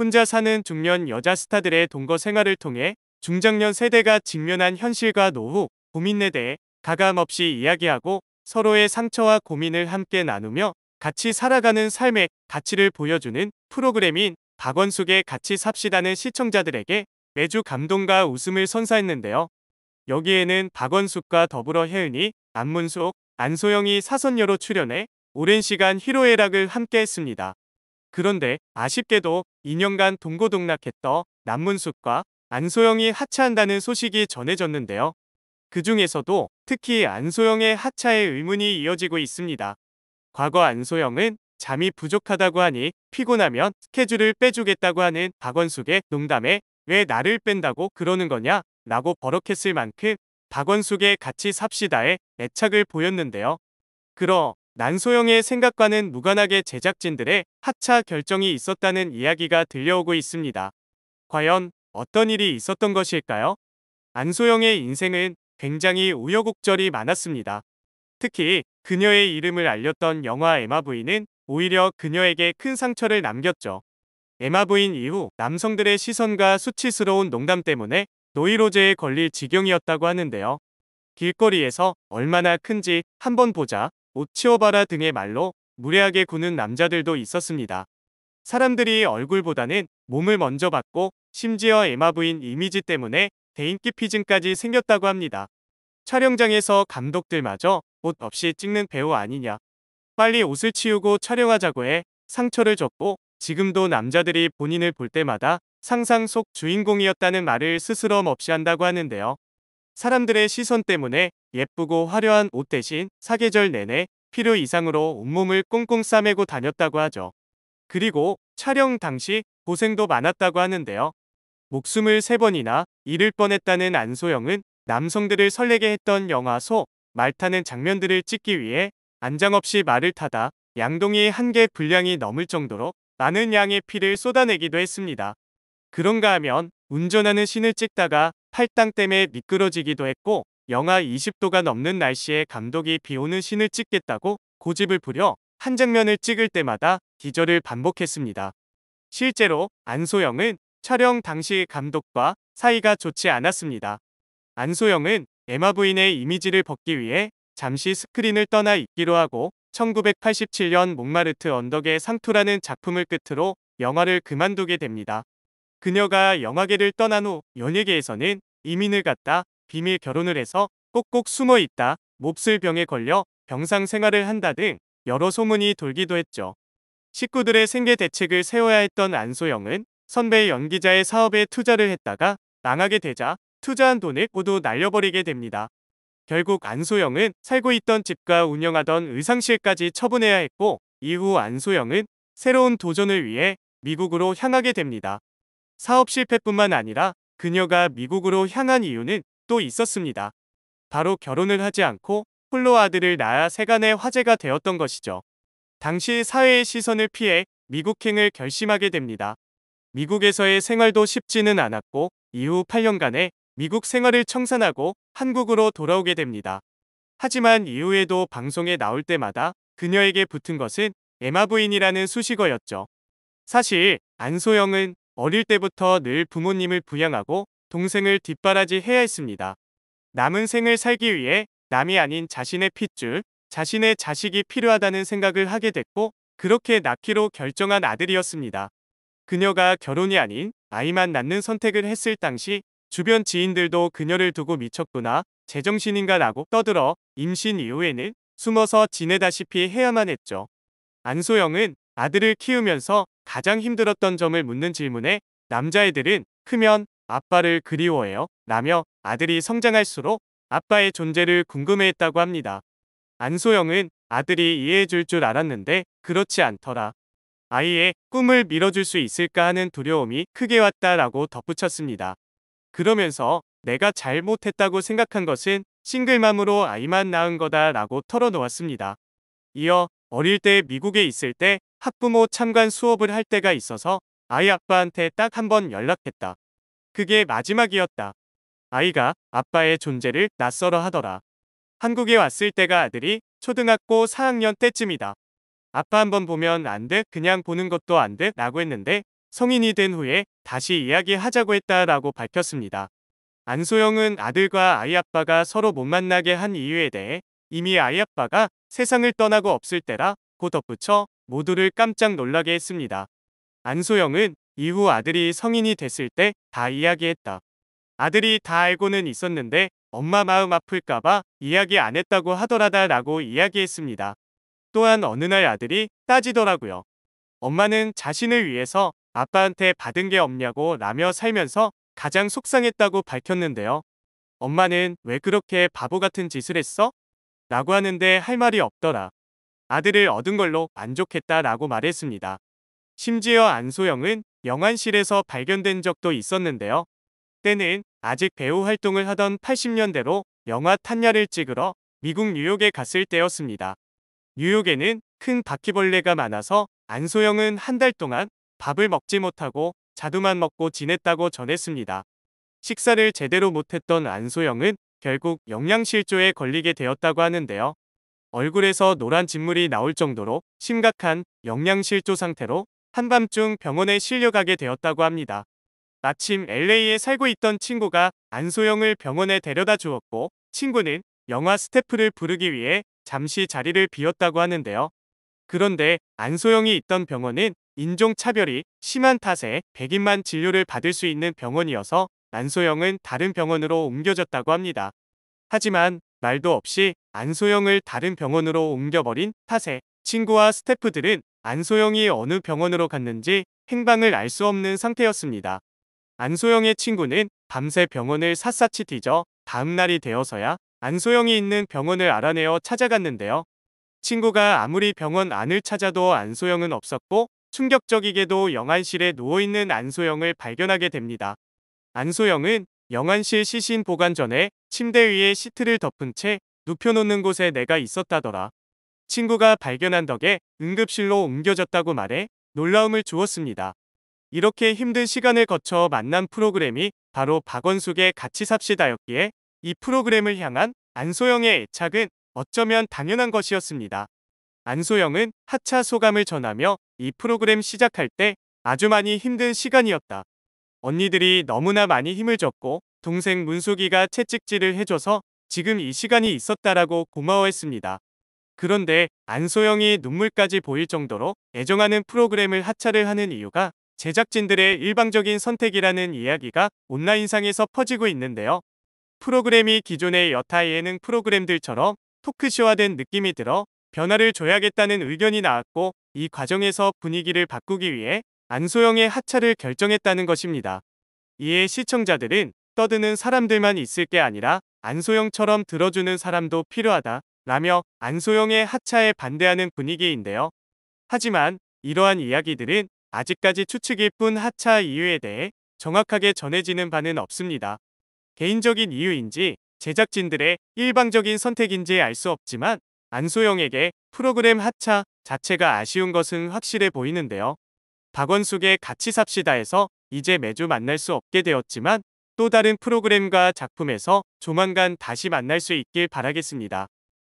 혼자 사는 중년 여자 스타들의 동거 생활을 통해 중장년 세대가 직면한 현실과 노후, 고민에 대해 가감없이 이야기하고 서로의 상처와 고민을 함께 나누며 같이 살아가는 삶의 가치를 보여주는 프로그램인 박원숙의 같이 삽시다는 시청자들에게 매주 감동과 웃음을 선사했는데요. 여기에는 박원숙과 더불어 혜은이, 안문숙, 안소영이 사선녀로 출연해 오랜 시간 희로애락을 함께했습니다. 그런데 아쉽게도 2년간 동고동락했던 남문숙과 안소영이 하차한다는 소식이 전해졌는데요. 그 중에서도 특히 안소영의 하차에 의문이 이어지고 있습니다. 과거 안소영은 잠이 부족하다고 하니 피곤하면 스케줄을 빼주겠다고 하는 박원숙의 농담에 왜 나를 뺀다고 그러는 거냐 라고 버럭했을 만큼 박원숙의 같이 삽시다에 애착을 보였는데요. 그러 난소영의 생각과는 무관하게 제작진들의 하차 결정이 있었다는 이야기가 들려오고 있습니다. 과연 어떤 일이 있었던 것일까요? 안소영의 인생은 굉장히 우여곡절이 많았습니다. 특히 그녀의 이름을 알렸던 영화 에마부인은 오히려 그녀에게 큰 상처를 남겼죠. 에마부인 이후 남성들의 시선과 수치스러운 농담 때문에 노이로제에 걸릴 지경이었다고 하는데요. 길거리에서 얼마나 큰지 한번 보자 오치오바라 등의 말로 무례하게 구는 남자들도 있었습니다. 사람들이 얼굴보다는 몸을 먼저 봤고 심지어 에마 부인 이미지 때문에 대인기 피증까지 생겼다고 합니다. 촬영장에서 감독들마저 옷 없이 찍는 배우 아니냐. 빨리 옷을 치우고 촬영하자고 해 상처를 줬고 지금도 남자들이 본인을 볼 때마다 상상 속 주인공이었다는 말을 스스럼 없이 한다고 하는데요. 사람들의 시선 때문에 예쁘고 화려한 옷 대신 사계절 내내 필요 이상으로 온몸을 꽁꽁 싸매고 다녔다고 하죠. 그리고 촬영 당시 고생도 많았다고 하는데요. 목숨을 세 번이나 잃을 뻔했다는 안소영은 남성들을 설레게 했던 영화 소말 타는 장면들을 찍기 위해 안장 없이 말을 타다 양동이 의한개 분량이 넘을 정도로 많은 양의 피를 쏟아내기도 했습니다. 그런가 하면 운전하는 신을 찍다가 할당 때문에 미끄러지기도 했고 영하 20도가 넘는 날씨에 감독이 비오는 신을 찍겠다고 고집을 부려 한 장면을 찍을 때마다 기절을 반복했습니다. 실제로 안소영은 촬영 당시 감독과 사이가 좋지 않았습니다. 안소영은 에마 부인의 이미지를 벗기 위해 잠시 스크린을 떠나 있기로 하고 1987년 목마르트 언덕의 상투라는 작품을 끝으로 영화를 그만두게 됩니다. 그녀가 영화계를 떠난 후 연예계에서는 이민을 갔다 비밀 결혼을 해서 꼭꼭 숨어 있다 몹쓸 병에 걸려 병상 생활을 한다 등 여러 소문이 돌기도 했죠. 식구들의 생계 대책을 세워야 했던 안소영은 선배 연기자의 사업에 투자를 했다가 망하게 되자 투자한 돈을 모두 날려버리게 됩니다. 결국 안소영은 살고 있던 집과 운영하던 의상실까지 처분해야 했고 이후 안소영은 새로운 도전을 위해 미국으로 향하게 됩니다. 사업 실패뿐만 아니라 그녀가 미국으로 향한 이유는 또 있었습니다. 바로 결혼을 하지 않고 홀로 아들을 낳아 세간의 화제가 되었던 것이죠. 당시 사회의 시선을 피해 미국행을 결심하게 됩니다. 미국에서의 생활도 쉽지는 않았고 이후 8년간의 미국 생활을 청산하고 한국으로 돌아오게 됩니다. 하지만 이후에도 방송에 나올 때마다 그녀에게 붙은 것은 에마 부인이라는 수식어였죠. 사실 안소영은 어릴 때부터 늘 부모님을 부양하고 동생을 뒷바라지 해야 했습니다. 남은 생을 살기 위해 남이 아닌 자신의 핏줄, 자신의 자식이 필요하다는 생각을 하게 됐고 그렇게 낳기로 결정한 아들이었습니다. 그녀가 결혼이 아닌 아이만 낳는 선택을 했을 당시 주변 지인들도 그녀를 두고 미쳤구나, 제정신인가 라고 떠들어 임신 이후에는 숨어서 지내다시피 해야만 했죠. 안소영은 아들을 키우면서 가장 힘들었던 점을 묻는 질문에 남자애들은 크면 아빠를 그리워해요 라며 아들이 성장할수록 아빠의 존재를 궁금해했다고 합니다. 안소영은 아들이 이해해줄 줄 알았는데 그렇지 않더라. 아이의 꿈을 밀어줄 수 있을까 하는 두려움이 크게 왔다라고 덧붙였습니다. 그러면서 내가 잘못했다고 생각한 것은 싱글맘으로 아이만 낳은 거다라고 털어놓았습니다. 이어 어릴 때 미국에 있을 때 학부모 참관 수업을 할 때가 있어서 아이 아빠한테 딱 한 번 연락했다. 그게 마지막이었다. 아이가 아빠의 존재를 낯설어 하더라. 한국에 왔을 때가 아들이 초등학교 4학년 때쯤이다. 아빠 한 번 보면 안 돼, 그냥 보는 것도 안 돼, 라고 했는데 성인이 된 후에 다시 이야기하자고 했다라고 밝혔습니다. 안소영은 아들과 아이 아빠가 서로 못 만나게 한 이유에 대해 이미 아이 아빠가 세상을 떠나고 없을 때라 고 덧붙여 모두를 깜짝 놀라게 했습니다. 안소영은 이후 아들이 성인이 됐을 때 다 이야기했다. 아들이 다 알고는 있었는데 엄마 마음 아플까봐 이야기 안 했다고 하더라다 라고 이야기했습니다. 또한 어느 날 아들이 따지더라고요. 엄마는 자신을 위해서 아빠한테 받은 게 없냐고 라며 살면서 가장 속상했다고 밝혔는데요. 엄마는 왜 그렇게 바보 같은 짓을 했어? 라고 하는데 할 말이 없더라. 아들을 얻은 걸로 만족했다라고 말했습니다. 심지어 안소영은 영안실에서 발견된 적도 있었는데요. 때는 아직 배우 활동을 하던 80년대로 영화 탄야를 찍으러 미국 뉴욕에 갔을 때였습니다. 뉴욕에는 큰 바퀴벌레가 많아서 안소영은 한 달 동안 밥을 먹지 못하고 자두만 먹고 지냈다고 전했습니다. 식사를 제대로 못했던 안소영은 결국 영양실조에 걸리게 되었다고 하는데요. 얼굴에서 노란 진물이 나올 정도로 심각한 영양실조 상태로 한밤중 병원에 실려가게 되었다고 합니다. 마침 LA에 살고 있던 친구가 안소영을 병원에 데려다 주었고 친구는 영화 스태프를 부르기 위해 잠시 자리를 비웠다고 하는데요. 그런데 안소영이 있던 병원은 인종차별이 심한 탓에 백인만 진료를 받을 수 있는 병원이어서 안소영은 다른 병원으로 옮겨졌다고 합니다. 하지만 말도 없이 안소영을 다른 병원으로 옮겨버린 탓에 친구와 스태프들은 안소영이 어느 병원으로 갔는지 행방을 알 수 없는 상태였습니다. 안소영의 친구는 밤새 병원을 샅샅이 뒤져 다음날이 되어서야 안소영이 있는 병원을 알아내어 찾아갔는데요. 친구가 아무리 병원 안을 찾아도 안소영은 없었고 충격적이게도 영안실에 누워있는 안소영을 발견하게 됩니다. 안소영은 영안실 시신 보관전에 침대 위에 시트를 덮은 채 눕혀놓는 곳에 내가 있었다더라. 친구가 발견한 덕에 응급실로 옮겨졌다고 말해 놀라움을 주었습니다. 이렇게 힘든 시간을 거쳐 만난 프로그램이 바로 박원숙의 같이 삽시다였기에 이 프로그램을 향한 안소영의 애착은 어쩌면 당연한 것이었습니다. 안소영은 하차 소감을 전하며 이 프로그램 시작할 때 아주 많이 힘든 시간이었다. 언니들이 너무나 많이 힘을 줬고 동생 문숙이가 채찍질을 해줘서 지금 이 시간이 있었다라고 고마워했습니다. 그런데 안소영이 눈물까지 보일 정도로 애정하는 프로그램을 하차를 하는 이유가 제작진들의 일방적인 선택이라는 이야기가 온라인상에서 퍼지고 있는데요. 프로그램이 기존의 여타 예능 프로그램들처럼 토크쇼화된 느낌이 들어 변화를 줘야겠다는 의견이 나왔고 이 과정에서 분위기를 바꾸기 위해 안소영의 하차를 결정했다는 것입니다. 이에 시청자들은 떠드는 사람들만 있을 게 아니라 안소영처럼 들어주는 사람도 필요하다 라며 안소영의 하차에 반대하는 분위기인데요. 하지만 이러한 이야기들은 아직까지 추측일 뿐 하차 이유에 대해 정확하게 전해지는 바는 없습니다. 개인적인 이유인지 제작진들의 일방적인 선택인지 알 수 없지만 안소영에게 프로그램 하차 자체가 아쉬운 것은 확실해 보이는데요. 박원숙의 같이 삽시다에서 이제 매주 만날 수 없게 되었지만 또 다른 프로그램과 작품에서 조만간 다시 만날 수 있길 바라겠습니다.